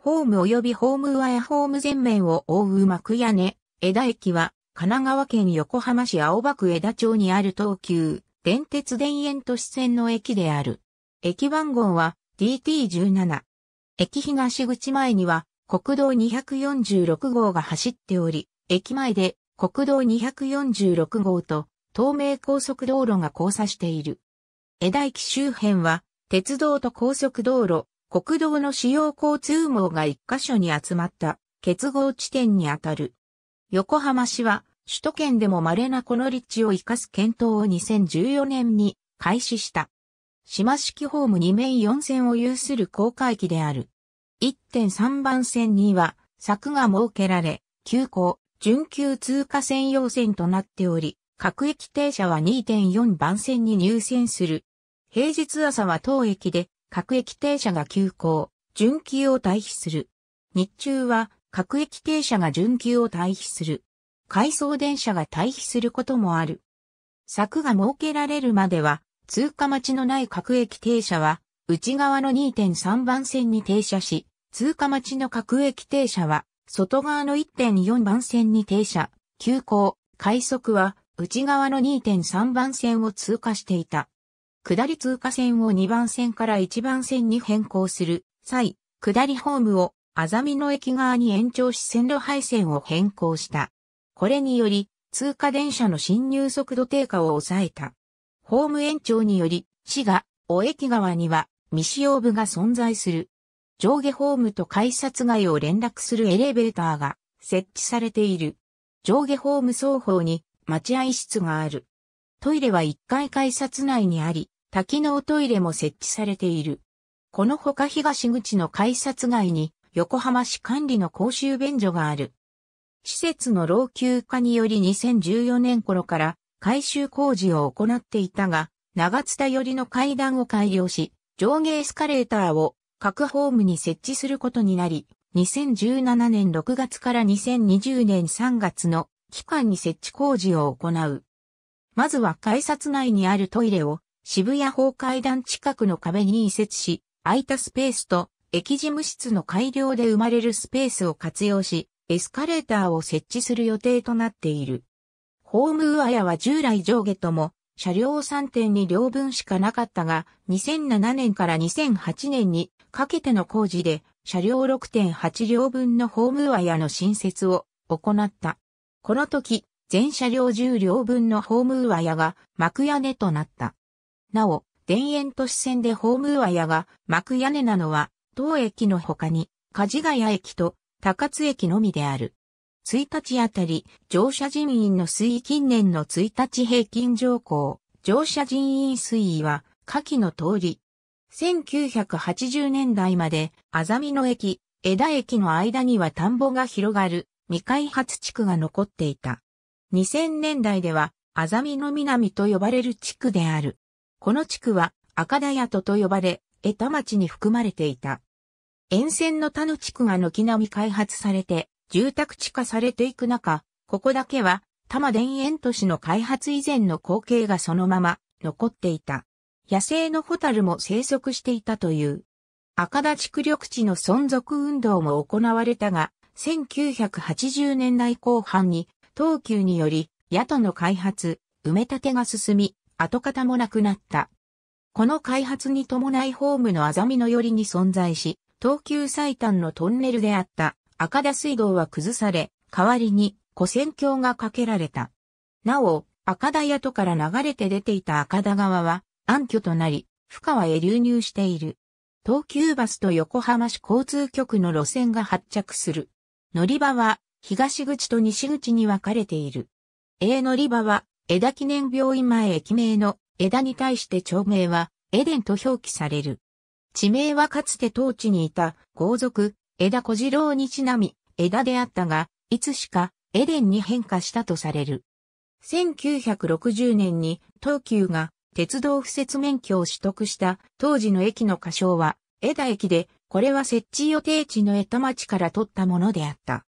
ホーム及びホーム上やホーム全面を覆う幕屋根、枝駅は、神奈川県横浜市青葉区枝町にある東急、電鉄田園都市線の駅である。駅番号は DT17。駅東口前には国道246号が走っており、駅前で国道246号と東名高速道路が交差している。枝駅周辺は鉄道と高速道路、国道の主要交通網が一箇所に集まった結合地点にあたる。横浜市は首都圏でも稀なこの立地を活かす検討を2014年に開始した。島式ホーム2面4線を有する公開機である。1.3番線には柵が設けられ、急行、準急通過専用線となっており、各駅停車は2.4番線に入線する。平日朝は当駅で各駅停車が急行、準急を退避する。日中は各駅停車が準急を退避する。回送電車が退避することもある。柵が設けられるまでは、通過待ちのない各駅停車は、内側の2.3番線に停車し、通過待ちの各駅停車は、外側の1.4番線に停車、急行、快速は、内側の2.3番線を通過していた。下り通過線を2番線から1番線に変更する際、下りホームをあざみ野駅側に延長し線路配線を変更した。これにより、通過電車の進入速度低下を抑えた。ホーム延長により、市が、お駅側には、未使用部が存在する。上下ホームと改札外を連絡するエレベーターが設置されている。上下ホーム双方に待合室がある。トイレは1階改札内にあり、多機能トイレも設置されている。このほか東口の改札外に横浜市管理の公衆便所がある。施設の老朽化により2014年頃から改修工事を行っていたが、長津田寄りの階段を改良し、上下エスカレーターを各ホームに設置することになり、2017年6月から2020年3月の期間に設置工事を行う。まずは改札内にあるトイレを渋谷法階段近くの壁に移設し、空いたスペースと駅事務室の改良で生まれるスペースを活用し、エスカレーターを設置する予定となっている。ホームウアヤは従来上下とも車両3.2両分しかなかったが、2007年から2008年にかけての工事で車両6.8両分のホームウアヤの新設を行った。この時、全車両重量分のホームウアヤが幕屋根となった。なお、田園都市線でホームウアヤが幕屋根なのは、当駅の他に、梶ヶ谷駅と高津駅のみである。1日あたり、乗車人員の推移近年の1日平均乗降、乗車人員推移は、下記の通り。1980年代まで、あざみ野駅、枝駅の間には田んぼが広がる未開発地区が残っていた。2000年代では、あざみの南と呼ばれる地区である。この地区は、赤田谷戸と呼ばれ、江田町に含まれていた。沿線の他の地区が軒並み開発されて、住宅地化されていく中、ここだけは、多摩田園都市の開発以前の光景がそのまま残っていた。野生のホタルも生息していたという。赤田地区緑地の存続運動も行われたが、1980年代後半に東急により、宿の開発、埋め立てが進み、跡形もなくなった。この開発に伴いホームのあざみの寄りに存在し、東急最短のトンネルであった赤田水道は崩され、代わりに古戦橋が架けられた。なお、赤田宿から流れて出ていた赤田川は暗渠となり、深川へ流入している。東急バスと横浜市交通局の路線が発着する。乗り場は東口と西口に分かれている。A 乗り場は、枝記念病院前駅名の枝に対して町名は、エデンと表記される。地名はかつて当地にいた豪族、枝小次郎にちなみ、枝であったが、いつしかエデンに変化したとされる。1960年に東急が鉄道不設免許を取得した当時の駅の仮称は、枝駅で、これは設置予定地の江田町から取ったものであった。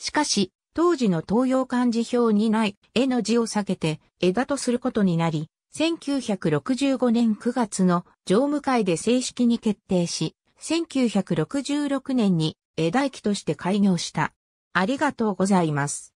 しかし、当時の東洋漢字表にない絵の字を避けて枝とすることになり、1965年9月の常務会で正式に決定し、1966年に枝駅として開業した。ありがとうございます。